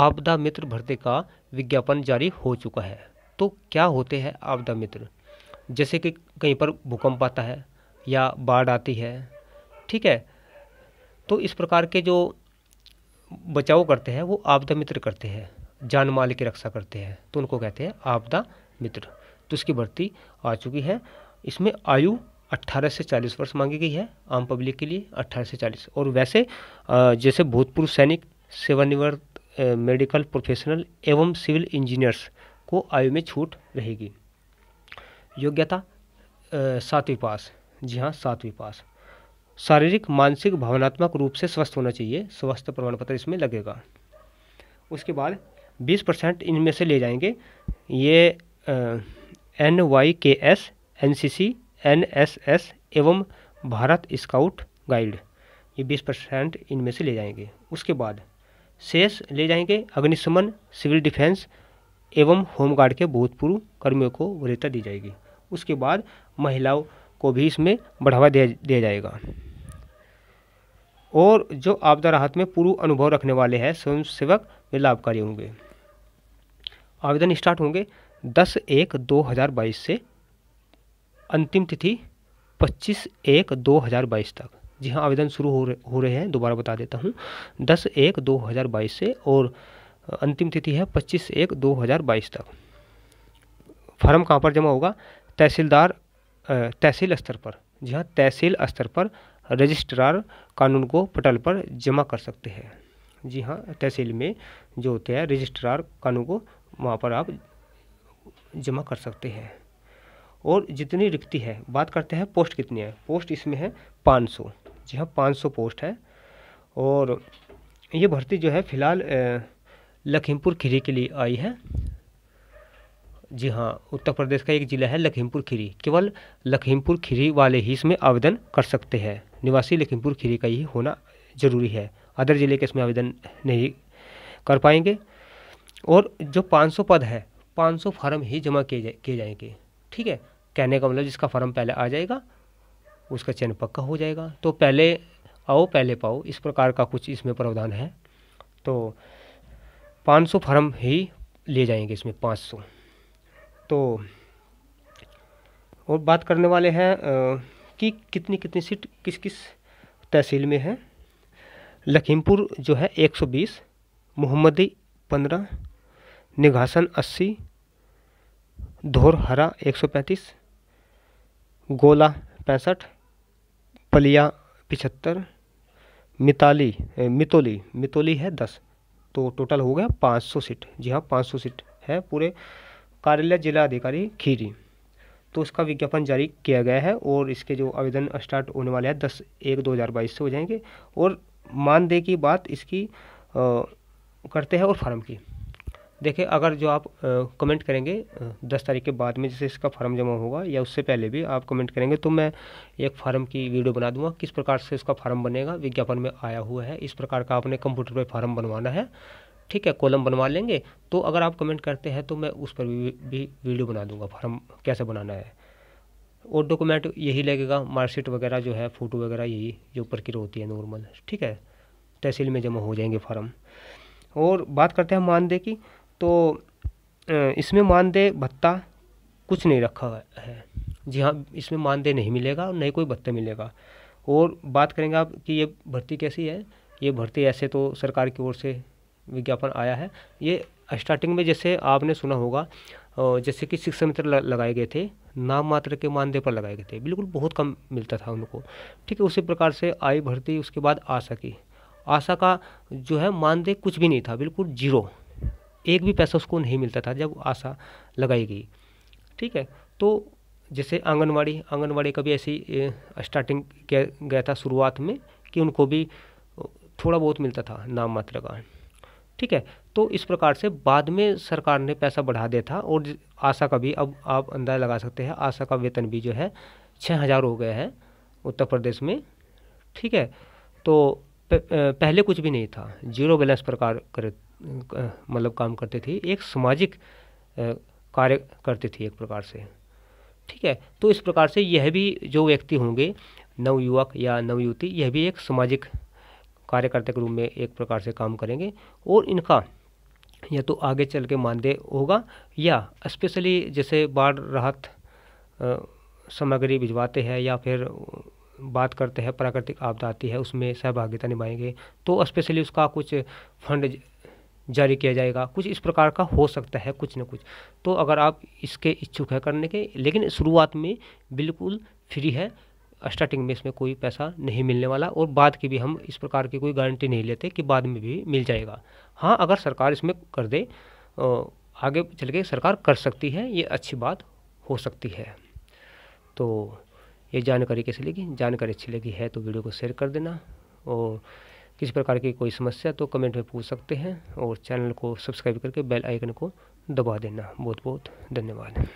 आपदा मित्र भर्ती का विज्ञापन जारी हो चुका है तो क्या होते हैं आपदा मित्र जैसे कि कहीं पर भूकंप आता है या बाढ़ आती है ठीक है तो इस प्रकार के जो बचाव करते हैं वो आपदा मित्र करते हैं जान माल की रक्षा करते हैं तो उनको कहते हैं आपदा मित्र तो इसकी भर्ती आ चुकी है इसमें आयु 18 से 40 वर्ष मांगी गई है आम पब्लिक के लिए 18 से 40 और वैसे जैसे भूतपूर्व सैनिक सेवानिवृत्त मेडिकल प्रोफेशनल एवं सिविल इंजीनियर्स को आयु में छूट रहेगी योग्यता सातवीं पास जी हाँ सातवीं पास शारीरिक मानसिक भावनात्मक रूप से स्वस्थ होना चाहिए स्वस्थ प्रमाण पत्र इसमें लगेगा उसके बाद 20 परसेंट इनमें से ले जाएंगे ये N Y K S N C C N S S एवं भारत स्काउट गाइड ये 20 परसेंट इनमें से ले जाएंगे उसके बाद शेष ले जाएंगे अग्निशमन सिविल डिफेंस एवं होमगार्ड के भूतपूर्व कर्मियों को वरीयता दी जाएगी उसके बाद महिलाओं को भी इसमें बढ़ावा दिया जाएगा और जो आपदा राहत में पूर्व अनुभव रखने वाले हैं स्वयं सेवक वे लाभकारी होंगे आवेदन स्टार्ट होंगे दस एक दो हज़ार बाईस से अंतिम तिथि पच्चीस एक दो हज़ार बाईस तक जी हाँ आवेदन शुरू हो रहे हो रहे हैं दोबारा बता देता हूँ दस एक दो हज़ार बाईस से और अंतिम तिथि है पच्चीस एक दो हज़ार बाईस तक फॉर्म कहाँ पर जमा होगा तहसीलदार तहसील स्तर पर जी हाँ तहसील स्तर पर रजिस्ट्रार कानून को पटल पर जमा कर सकते हैं जी हाँ तहसील में जो होते हैं रजिस्ट्रार कानून को वहाँ पर आप जमा कर सकते हैं और जितनी रिक्ति है बात करते हैं पोस्ट कितनी है पोस्ट इसमें है 500 जी हाँ पाँच सौ पोस्ट हैं और ये भर्ती जो है फ़िलहाल लखीमपुर खीरी के लिए आई है जी हाँ उत्तर प्रदेश का एक ज़िला है लखीमपुर खीरी केवल लखीमपुर खीरी वाले ही इसमें आवेदन कर सकते हैं निवासी लखीमपुर खीरी का ही होना ज़रूरी है अदर ज़िले के इसमें आवेदन नहीं कर पाएंगे और जो 500 पद है 500 फार्म ही जमा किए जाए किए जाएंगे ठीक है कहने का मतलब जिसका फार्म पहले आ जाएगा उसका चयन पक्का हो जाएगा तो पहले आओ पहले पाओ इस प्रकार का कुछ इसमें प्रावधान है तो 500 फर्म ही ले जाएंगे इसमें 500 तो और बात करने वाले हैं कि कितनी कितनी सीट किस किस तहसील में है लखीमपुर जो है 120 मोहम्मदी 15 निघासन 80 धोरहरा 135 गोला पैंसठ पलिया पिछहत्तर मिताली मितोली मितोली है दस तो टोटल हो गया पाँच सौ सीट जी हाँ पाँच सौ सीट है पूरे कार्यालय जिला अधिकारी खीरी तो उसका विज्ञापन जारी किया गया है और इसके जो आवेदन स्टार्ट होने वाले हैं दस एक दो हज़ार बाईस से हो जाएंगे और मानदेय की बात इसकी आ, करते हैं और फार्म की देखिए अगर जो आप कमेंट करेंगे दस तारीख के बाद में जैसे इसका फॉर्म जमा होगा या उससे पहले भी आप कमेंट करेंगे तो मैं एक फार्म की वीडियो बना दूंगा किस प्रकार से उसका फार्म बनेगा विज्ञापन में आया हुआ है इस प्रकार का आपने कंप्यूटर पर फार्म बनवाना है ठीक है कॉलम बनवा लेंगे तो अगर आप कमेंट करते हैं तो मैं उस पर भी, भी वीडियो बना दूंगा फार्म कैसे बनाना है और डॉक्यूमेंट यही लगेगा मार्कशीट वगैरह जो है फ़ोटो वगैरह यही जो प्रक्रिया होती है नॉर्मल ठीक है तहसील में जमा हो जाएंगे फॉर्म और बात करते हैं मानदेय की तो इसमें मानदेय भत्ता कुछ नहीं रखा है जी हाँ इसमें मानदेय नहीं मिलेगा और नहीं कोई भत्ता मिलेगा और बात करेंगे आप कि ये भर्ती कैसी है ये भर्ती ऐसे तो सरकार की ओर से विज्ञापन आया है ये स्टार्टिंग में जैसे आपने सुना होगा जैसे कि शिक्षा मित्र लगाए गए थे नाम मात्र के मानदेय पर लगाए गए थे बिल्कुल बहुत कम मिलता था उनको ठीक है उसी प्रकार से आई भर्ती उसके बाद आशा की आशा का जो है मानदेय कुछ भी नहीं था बिल्कुल जीरो एक भी पैसा उसको नहीं मिलता था जब आशा लगाई गई ठीक है तो जैसे आंगनवाड़ी आंगनवाड़ी का भी ऐसी स्टार्टिंग किया गया था शुरुआत में कि उनको भी थोड़ा बहुत मिलता था नाम मात्र का ठीक है तो इस प्रकार से बाद में सरकार ने पैसा बढ़ा दिया था और आशा का भी अब आप अंदाजा लगा सकते हैं आशा का वेतन भी जो है छः हज़ार हो गया है उत्तर प्रदेश में ठीक है तो पहले कुछ भी नहीं था जीरो बैलेंस पर कार्य कर मतलब काम करती थी एक सामाजिक कार्य करती थी एक प्रकार से ठीक है तो इस प्रकार से यह भी जो व्यक्ति होंगे नवयुवक या नवयुवती यह भी एक सामाजिक कार्यकर्ता के रूप में एक प्रकार से काम करेंगे और इनका या तो आगे चल के मानदेय होगा या स्पेशली जैसे बाढ़ राहत सामग्री भिजवाते हैं या फिर बात करते हैं प्राकृतिक आपदा आती है उसमें सहभागिता निभाएंगे तो स्पेशली उसका कुछ फंड जारी किया जाएगा कुछ इस प्रकार का हो सकता है कुछ ना कुछ तो अगर आप इसके इच्छुक हैं करने के लेकिन शुरुआत में बिल्कुल फ्री है स्टार्टिंग में इसमें कोई पैसा नहीं मिलने वाला और बाद की भी हम इस प्रकार की कोई गारंटी नहीं लेते कि बाद में भी मिल जाएगा हाँ अगर सरकार इसमें कर दे आगे चल के सरकार कर सकती है ये अच्छी बात हो सकती है तो ये जानकारी कैसी लगी जानकारी अच्छी लगी है तो वीडियो को शेयर कर देना और किसी प्रकार की कोई समस्या तो कमेंट में पूछ सकते हैं और चैनल को सब्सक्राइब करके बेल आइकन को दबा देना बहुत बहुत धन्यवाद